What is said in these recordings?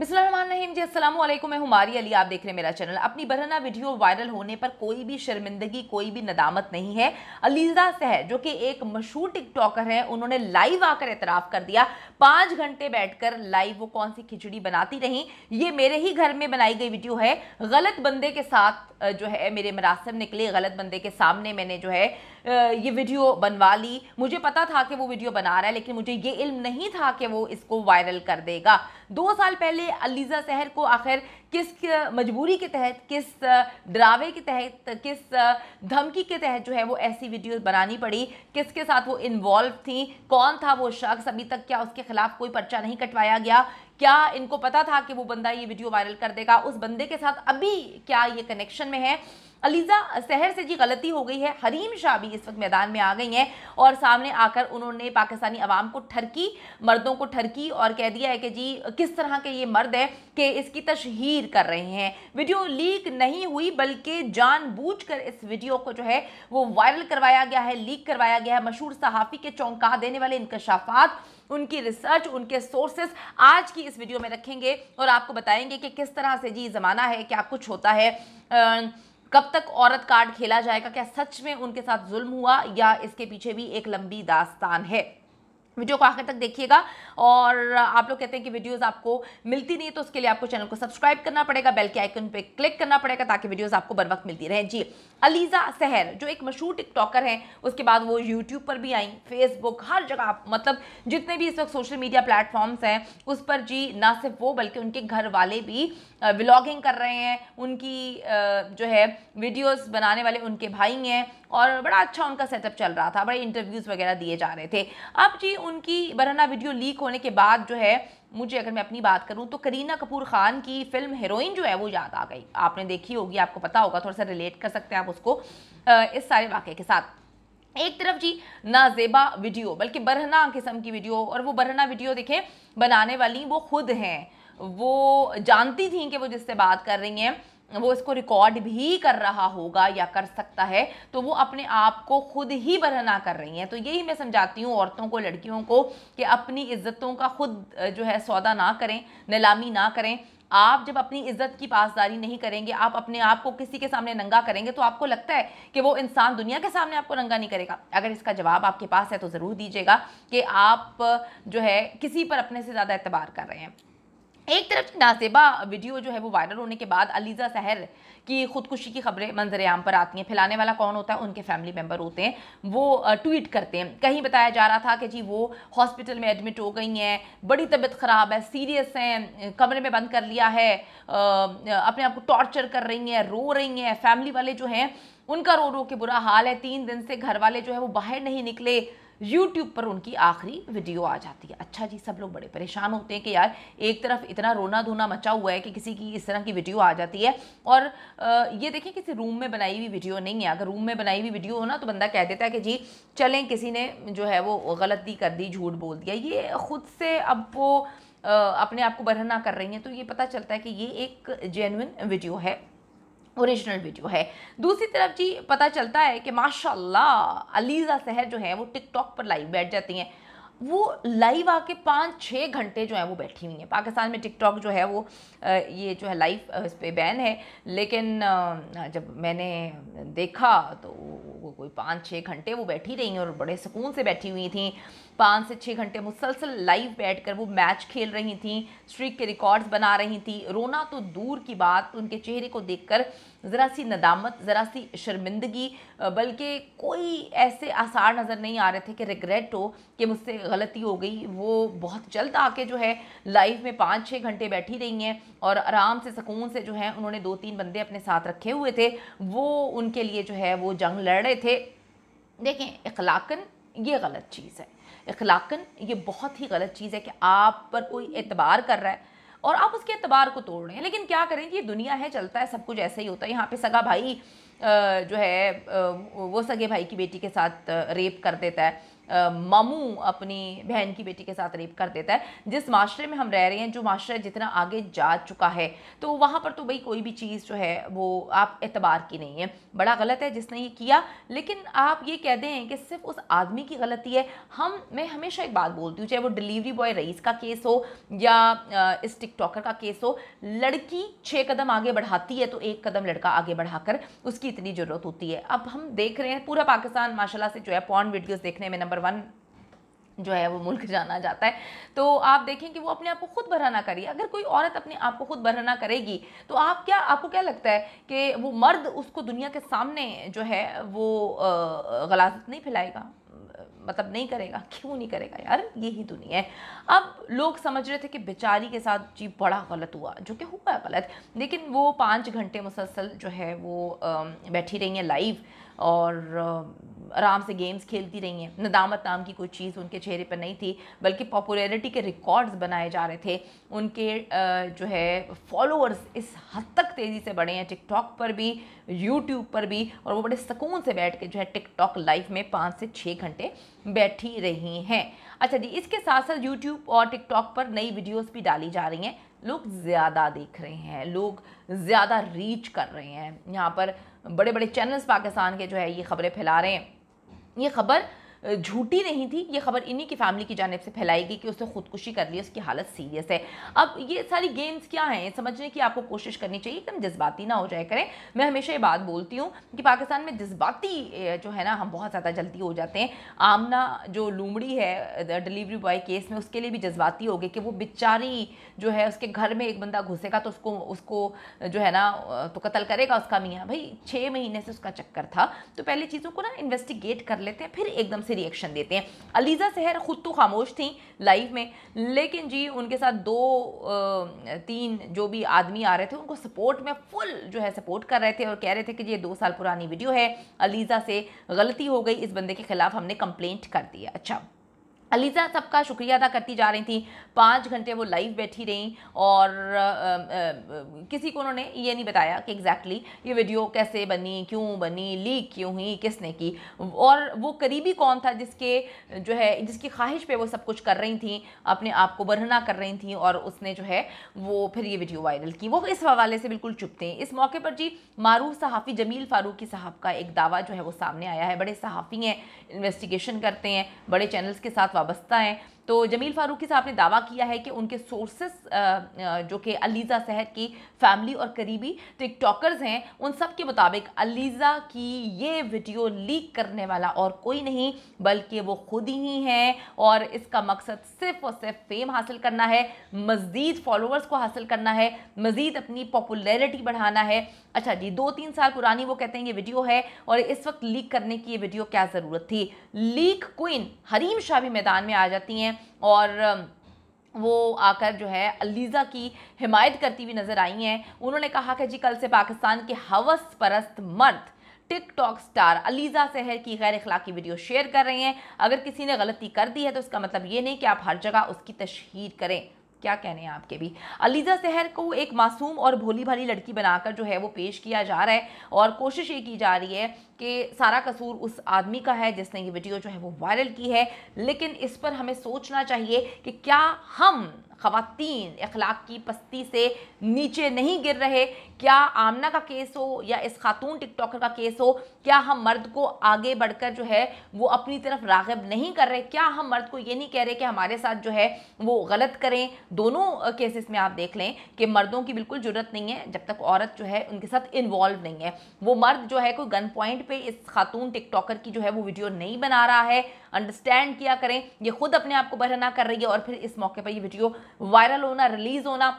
बिस्मिल्लाम मैं हमारी अली आप देख रहे हैं मेरा चैनल अपनी बरहना वीडियो वायरल होने पर कोई भी शर्मिंदगी कोई भी नदामत नहीं है अलीजा सहर जो कि एक मशहूर टिकटॉकर हैं उन्होंने लाइव आकर एतराफ़ कर दिया पाँच घंटे बैठकर लाइव वो कौन सी खिचड़ी बनाती रहीं ये मेरे ही घर में बनाई गई वीडियो है गलत बंदे के साथ जो है मेरे मरासम निकले गलत बंदे के सामने मैंने जो है ये वीडियो बनवा ली मुझे पता था कि वो वीडियो बना रहा है लेकिन मुझे ये इल्म नहीं था कि वो इसको वायरल कर देगा दो साल पहले अलीज़ा शहर को आखिर किस मजबूरी के तहत किस डरावे के तहत किस धमकी के तहत जो है वो ऐसी वीडियो बनानी पड़ी किसके साथ वो इन्वॉल्व थी कौन था वो शख्स अभी तक क्या उसके खिलाफ कोई पर्चा नहीं कटवाया गया क्या इनको पता था कि वो बंदा ये वीडियो वायरल कर देगा उस बंदे के साथ अभी क्या ये कनेक्शन में है अलीज़ा शहर से जी गलती हो गई है हरीम शाह भी इस वक्त मैदान में आ गई हैं और सामने आकर उन्होंने पाकिस्तानी आवाम को ठरकी मर्दों को ठरकी और कह दिया है कि जी किस तरह के ये मर्द है कि इसकी तशहर कर रहे हैं वीडियो लीक नहीं हुई बल्कि जानबूझकर इस वीडियो को जो है वो वायरल करवाया गया है लीक करवाया गया है मशहूर सहाफ़ी के चौंका देने वाले इंकशाफात उनकी रिसर्च उनके सोर्सेस आज की इस वीडियो में रखेंगे और आपको बताएंगे कि किस तरह से जी ज़माना है क्या कुछ होता है आ, कब तक औरत कार्ड खेला जाएगा क्या सच में उनके साथ जुल्म हुआ या इसके पीछे भी एक लंबी दास्तान है वीडियो को आखिर तक देखिएगा और आप लोग कहते हैं कि वीडियोस आपको मिलती नहीं तो उसके लिए आपको चैनल को सब्सक्राइब करना पड़ेगा बेल के आइकन पे क्लिक करना पड़ेगा ताकि वीडियोस आपको बर वक्त मिलती रहे जी अलीज़ा सहर जो एक मशहूर टिकटॉकर हैं उसके बाद वो यूट्यूब पर भी आई फेसबुक हर जगह मतलब जितने भी इस वक्त सोशल मीडिया प्लेटफॉर्म्स हैं उस पर जी ना सिर्फ वो बल्कि उनके घर वाले भी व्लॉगिंग कर रहे हैं उनकी जो है वीडियोज़ बनाने वाले उनके भाई हैं और बड़ा अच्छा उनका सेटअप चल रहा था बड़े इंटरव्यूज़ वगैरह दिए जा रहे थे अब जी उनकी बरहना वीडियो लीक होने के बाद जो है मुझे अगर मैं अपनी बात करूं तो करीना कपूर खान की फिल्म हीरोइन जो है वो याद आ गई आपने देखी होगी आपको पता होगा थोड़ा सा रिलेट कर सकते हैं आप उसको इस सारे वाक्य के साथ एक तरफ जी नाजेबा वीडियो बल्कि बरहना किस्म की वीडियो और वो बरहना वीडियो देखें बनाने वाली वो खुद हैं वो जानती थी कि वो जिससे बात कर रही हैं वो इसको रिकॉर्ड भी कर रहा होगा या कर सकता है तो वो अपने आप को खुद ही बरहना कर रही हैं तो यही मैं समझाती हूँ औरतों को लड़कियों को कि अपनी इज्जतों का खुद जो है सौदा ना करें नीलामी ना करें आप जब अपनी इज्जत की पासदारी नहीं करेंगे आप अपने आप को किसी के सामने नंगा करेंगे तो आपको लगता है कि वो इंसान दुनिया के सामने आपको नंगा नहीं करेगा अगर इसका जवाब आपके पास है तो ज़रूर दीजिएगा कि आप जो है किसी पर अपने से ज़्यादा एतबार कर रहे हैं एक तरफ नाजेबा वीडियो जो है वो वायरल होने के बाद अलीज़ा सहर की ख़ुदकुशी की खबरें मंजर आम पर आती हैं फैलाने वाला कौन होता है उनके फैमिली मेम्बर होते हैं वो ट्वीट करते हैं कहीं बताया जा रहा था कि जी वो हॉस्पिटल में एडमिट हो गई हैं बड़ी तबीयत ख़राब है सीरियस हैं कमरे में बंद कर लिया है अपने आप को टॉर्चर कर रही हैं रो रही हैं फैमिली वाले जो हैं उनका रो रो के बुरा हाल है तीन दिन से घर वाले जो है वो बाहर नहीं निकले यूट्यूब पर उनकी आखिरी वीडियो आ जाती है अच्छा जी सब लोग बड़े परेशान होते हैं कि यार एक तरफ इतना रोना धोना मचा हुआ है कि किसी की इस तरह की वीडियो आ जाती है और ये देखें किसी रूम में बनाई हुई वीडियो नहीं है अगर रूम में बनाई हुई वीडियो हो ना तो बंदा कह देता है कि जी चलें किसी ने जो है वो गलती कर दी झूठ बोल दिया ये खुद से अब वो अपने आप को बरहना कर रही हैं तो ये पता चलता है कि ये एक जेनविन वीडियो है ओरिजिनल वीडियो है दूसरी तरफ जी पता चलता है कि माशाल्लाह अलीज़ा सहर जो है वो टिकटॉक पर लाइव बैठ जाती हैं वो लाइव आके पाँच छः घंटे जो हैं वो बैठी हुई हैं पाकिस्तान में टिकटॉक जो है वो ये जो है लाइव इस पर बैन है लेकिन जब मैंने देखा तो कोई पाँच छः घंटे वो बैठी रही और बड़े सुकून से बैठी हुई थी पाँच से छः घंटे मुसलसल लाइव बैठ कर वो मैच खेल रही थी स्ट्रीक के रिकॉर्ड्स बना रही थी रोना तो दूर की बात उनके चेहरे को देख ज़रा सी नदामत ज़रा सी शर्मिंदगी बल्कि कोई ऐसे आसार नज़र नहीं आ रहे थे कि रिग्रेट हो कि मुझसे गलती हो गई वो बहुत जल्द आके जो है लाइफ में पाँच छः घंटे बैठी रही हैं और आराम से सुकून से जो है उन्होंने दो तीन बंदे अपने साथ रखे हुए थे वो उनके लिए जो है वो जंग लड़ रहे थे देखें इखलाकन ये गलत चीज़ है इखलाकन ये बहुत ही गलत चीज़ है कि आप पर कोई एतबार कर रहा है और आप उसके एतबार को तोड़ रहे हैं लेकिन क्या करें ये दुनिया है चलता है सब कुछ ऐसा ही होता है यहाँ पे सगा भाई जो है वो सगे भाई की बेटी के साथ रेप कर देता है मामू अपनी बहन की बेटी के साथ रेप कर देता है जिस माशरे में हम रह रहे हैं जो माशरा जितना आगे जा चुका है तो वहाँ पर तो भाई कोई भी चीज़ जो है वो आप एतबार की नहीं है बड़ा गलत है जिसने ये किया लेकिन आप ये कह दें कि सिर्फ उस आदमी की गलती है हम मैं हमेशा एक बात बोलती हूँ चाहे वो डिलीवरी बॉय रईस का केस हो या इस टिकटॉकर का केस हो लड़की छः कदम आगे बढ़ाती है तो एक कदम लड़का आगे बढ़ाकर उसकी इतनी ज़रूरत होती है अब हम देख रहे हैं पूरा पाकिस्तान माशाला से जो है पॉन वीडियोज़ देखने में नंबर नंबर वन जो है वो मुल्क जाना जाता है तो आप देखें कि वो अपने आप को खुद भरा करिए अगर कोई औरत अपने आप को खुद भरा करेगी तो आप क्या आपको क्या लगता है कि वो मर्द उसको दुनिया के सामने जो है वो गलाजत नहीं फैलाएगा मतलब नहीं करेगा क्यों नहीं करेगा यार यही दुनिया है अब लोग समझ रहे थे कि बेचारी के साथ जी बड़ा गलत हुआ जो कि हुआ गलत लेकिन वो पाँच घंटे मुसलसल जो है वो बैठी रही हैं लाइव और आराम से गेम्स खेलती रही हैं नदामत नाम की कोई चीज़ उनके चेहरे पर नहीं थी बल्कि पॉपुलैरिटी के रिकॉर्ड्स बनाए जा रहे थे उनके जो है फॉलोअर्स इस हद तक तेज़ी से बढ़े हैं टिकटॉक पर भी यूट्यूब पर भी और वो बड़े सुकून से बैठ के जो है टिकटॉक लाइफ में पाँच से छः घंटे बैठी रही हैं अच्छा जी इसके साथ साथ यूट्यूब और टिकटॉक पर नई वीडियोज़ भी डाली जा रही हैं लोग ज़्यादा देख रहे हैं लोग ज़्यादा रीच कर रहे हैं यहाँ पर बड़े बड़े चैनल्स पाकिस्तान के जो है ये खबरें फैला रहे हैं ये खबर झूठी नहीं थी ये खबर इन्हीं की फैमिली की जानब से फैलाई गई कि उसने खुदकुशी कर ली उसकी हालत सीरियस है अब ये सारी गेम्स क्या हैं समझने की आपको कोशिश करनी चाहिए एकदम जज्बाती ना हो जाए करें मैं हमेशा ये बात बोलती हूँ कि पाकिस्तान में जज्बाती जो है ना हम बहुत ज़्यादा जल्दी हो जाते हैं आमना जो लूमड़ी है डिलीवरी बॉय केस में उसके लिए भी जज्बाती हो गई कि वो बेचारी जो है उसके घर में एक बंदा घुसेगा तो उसको उसको जो है ना तो कत्ल करेगा उसका मियाँ भाई छः महीने से उसका चक्कर था तो पहले चीज़ों को ना इन्वेस्टिगेट कर लेते हैं फिर एकदम से रिएक्शन देते हैं अलीज़ा सहर ख़ुद तो खामोश थी लाइफ में लेकिन जी उनके साथ दो तीन जो भी आदमी आ रहे थे उनको सपोर्ट में फुल जो है सपोर्ट कर रहे थे और कह रहे थे कि ये दो साल पुरानी वीडियो है अलीज़ा से गलती हो गई इस बंदे के ख़िलाफ़ हमने कंप्लेंट कर दिया अच्छा अलीज़ा सबका शुक्रिया अदा करती जा रही थी पाँच घंटे वो लाइव बैठी रहीं और आ, आ, आ, किसी को उन्होंने ये नहीं बताया कि एग्जैक्टली exactly ये वीडियो कैसे बनी क्यों बनी लीक क्यों हुई किसने की और वो करीबी कौन था जिसके जो है जिसकी ख्वाहिश पे वो सब कुछ कर रही थी अपने आप को बरहना कर रही थी और उसने जो है वो फिर ये वीडियो वायरल की वो इस हवाले से बिल्कुल चुप थे इस मौके पर जी मारूफ सहाफ़ी जमील फ़ारूकी साहब का एक दावा जो है वो सामने आया है बड़े सहाफ़ी हैं इन्वेस्टिगेशन करते हैं बड़े चैनल्स के साथ वाबस्ता तो हैं तो जमील फारूकी साहब ने दावा किया है कि उनके सोर्सेस जो कि अलीज़ा सहर की फैमिली और करीबी टिकटॉकर्स तो हैं उन सब के मुताबिक अलीज़ा की ये वीडियो लीक करने वाला और कोई नहीं बल्कि वो खुद ही हैं और इसका मकसद सिर्फ और सिर्फ फेम हासिल करना है मज़ीद फॉलोअर्स को हासिल करना है मज़ीद अपनी पॉपुलैरिटी बढ़ाना है अच्छा जी दो तीन साल पुरानी वो कहते हैं ये वीडियो है और इस वक्त लीक करने की ये वीडियो क्या ज़रूरत थी लीक क्वीन हरीम शाह भी मैदान में आ जाती हैं और वो आकर जो है अलीज़ा की हिमायत करती हुई नज़र आई हैं उन्होंने कहा कि जी कल से पाकिस्तान के हवस परस्त मर्द टिकटॉक स्टार अलीज़ा सहर की गैर अखलाकी वीडियो शेयर कर रहे हैं अगर किसी ने गलती कर दी है तो उसका मतलब ये नहीं कि आप हर जगह उसकी तशहर करें क्या कहने हैं आपके भी अलीज़ा सहर को एक मासूम और भोली भाली लड़की बनाकर जो है वो पेश किया जा रहा है और कोशिश ये की जा रही है कि सारा कसूर उस आदमी का है जिसने ये वीडियो जो है वो वायरल की है लेकिन इस पर हमें सोचना चाहिए कि क्या हम खातन अखलाक की पस्ती से नीचे नहीं गिर रहे क्या आमना का केस हो या इस खातून टिकटॉकर का केस हो क्या हम मर्द को आगे बढ़कर जो है वो अपनी तरफ रागब नहीं कर रहे क्या हम मर्द को ये नहीं कह रहे कि हमारे साथ जो है वो गलत करें दोनों केसेस में आप देख लें कि मर्दों की बिल्कुल ज़रूरत नहीं है जब तक औरत जो है उनके साथ इन्वॉल्व नहीं है वो मर्द जो है कोई गन पॉइंट पे इस खातून टिकटॉकर की जो है वो वीडियो नहीं बना रहा है अंडरस्टैंड किया करें ये खुद अपने आप को बहना कर रही है और फिर इस मौके पर ये वीडियो वायरल होना रिलीज़ होना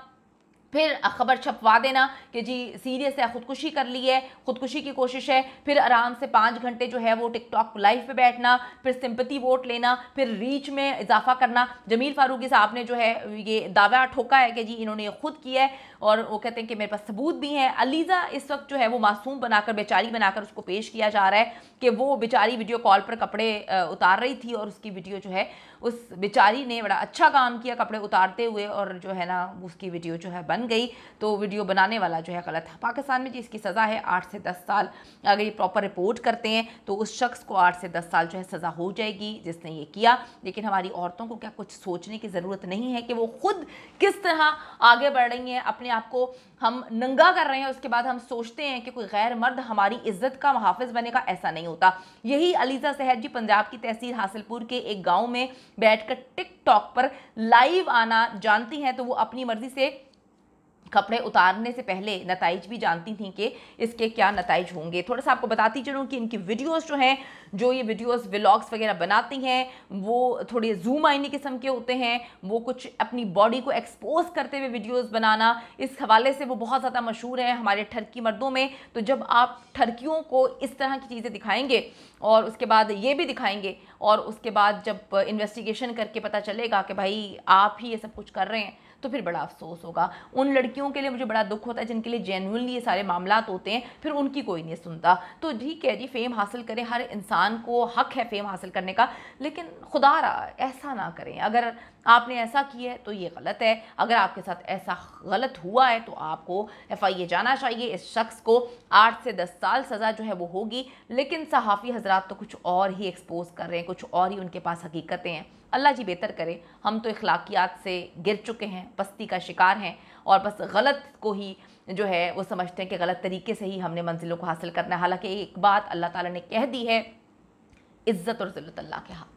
फिर खबर छपवा देना कि जी सीरियस है ख़ुदकुशी कर ली है ख़ुदकुशी की कोशिश है फिर आराम से पाँच घंटे जो है वो टिकटॉक लाइव पे बैठना फिर सिंपति वोट लेना फिर रीच में इजाफा करना जमील फारूकी साहब ने जो है ये दावा ठोका है कि जी इन्होंने खुद किया है और वो कहते हैं कि मेरे पास सबूत भी हैं अलीज़ा इस वक्त जो है वो मासूम बनाकर बेचारी बनाकर उसको पेश किया जा रहा है कि वो बेचारी वीडियो कॉल पर कपड़े उतार रही थी और उसकी वीडियो जो है उस बेचारी ने बड़ा अच्छा काम किया कपड़े उतारते हुए और जो है ना उसकी वीडियो जो है बन गई तो वीडियो बनाने वाला जो है गलत है पाकिस्तान में जी इसकी सज़ा है आठ से दस साल अगर ये प्रॉपर रिपोर्ट करते हैं तो उस शख्स को आठ से दस साल जो है सज़ा हो जाएगी जिसने ये किया लेकिन हमारी औरतों को क्या कुछ सोचने की ज़रूरत नहीं है कि वो खुद किस तरह आगे बढ़ रही हैं अपने अपने आप को हम नंगा कर रहे हैं उसके बाद हम सोचते हैं कि कोई गैर मर्द हमारी इज्जत का मुहाफ़ बनेगा ऐसा नहीं होता यही अलीज़ा सहर जी पंजाब की तहसील हासिलपुर के एक गाँव में बैठ कर टिकटॉक पर लाइव आना जानती हैं तो वो अपनी मर्जी से कपड़े उतारने से पहले नतज भी जानती थी कि इसके क्या नतज होंगे थोड़ा सा आपको बताती चलूँ कि इनकी वीडियोस जो हैं जो ये वीडियोस व्लॉग्स वगैरह बनाती हैं वो थोड़े जूम आईने किस्म के होते हैं वो कुछ अपनी बॉडी को एक्सपोज करते हुए वीडियोस बनाना इस हवाले से वो बहुत ज़्यादा मशहूर हैं हमारे ठरकी मर्दों में तो जब आप ठरकियों को इस तरह की चीज़ें दिखाएँगे और उसके बाद ये भी दिखाएँगे और उसके बाद जब इन्वेस्टिगेशन करके पता चलेगा कि भाई आप ही ये सब कुछ कर रहे हैं तो फिर बड़ा अफसोस होगा उन लड़कियों के लिए मुझे बड़ा दुख होता है जिनके लिए जेनुअनली ये सारे मामला होते हैं फिर उनकी कोई नहीं सुनता तो ठीक है जी फेम हासिल करें हर इंसान को हक है फेम हासिल करने का लेकिन खुदा रहा ऐसा ना करें अगर आपने ऐसा किया है तो ये गलत है अगर आपके साथ ऐसा गलत हुआ है तो आपको एफ आई ए जाना चाहिए इस शख्स को आठ से दस साल सज़ा जो है वो होगी लेकिन सहाफ़ी हजरात तो कुछ और ही एक्सपोज कर रहे हैं कुछ और ही उनके पास हकीकतें हैं अल्लाह जी बेहतर करे हम तो अखलाकियात से गिर चुके हैं पस्ती का शिकार हैं और बस गलत को ही जो है वो समझते हैं कि गलत तरीके से ही हमने मंजिलों को हासिल करना है हालांकि एक बात अल्लाह ताला ने कह दी है इज़्ज़त और ज़िल्लत अल्लाह के हाथ